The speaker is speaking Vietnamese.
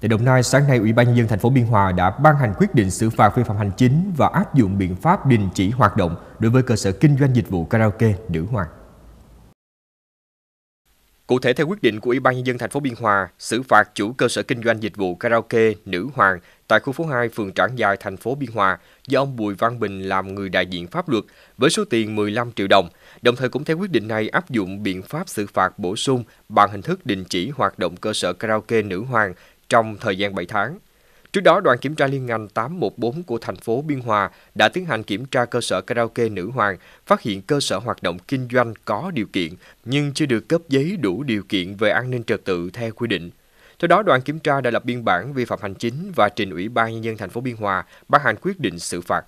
Tại Đồng Nai, sáng nay Ủy ban nhân dân thành phố Biên Hòa đã ban hành quyết định xử phạt vi phạm hành chính và áp dụng biện pháp đình chỉ hoạt động đối với cơ sở kinh doanh dịch vụ karaoke Nữ Hoàng. Cụ thể theo quyết định của Ủy ban nhân dân thành phố Biên Hòa, xử phạt chủ cơ sở kinh doanh dịch vụ karaoke Nữ Hoàng tại khu phố 2 phường Trảng Giài thành phố Biên Hòa do ông Bùi Văn Bình làm người đại diện pháp luật với số tiền 15 triệu đồng. Đồng thời cũng theo quyết định này áp dụng biện pháp xử phạt bổ sung bằng hình thức đình chỉ hoạt động cơ sở karaoke Nữ Hoàng trong thời gian 7 tháng. Trước đó, đoàn kiểm tra liên ngành 814 của thành phố Biên Hòa đã tiến hành kiểm tra cơ sở karaoke Nữ Hoàng, phát hiện cơ sở hoạt động kinh doanh có điều kiện nhưng chưa được cấp giấy đủ điều kiện về an ninh trật tự theo quy định. Theo đó, đoàn kiểm tra đã lập biên bản vi phạm hành chính và trình Ủy ban nhân dân thành phố Biên Hòa ban hành quyết định xử phạt.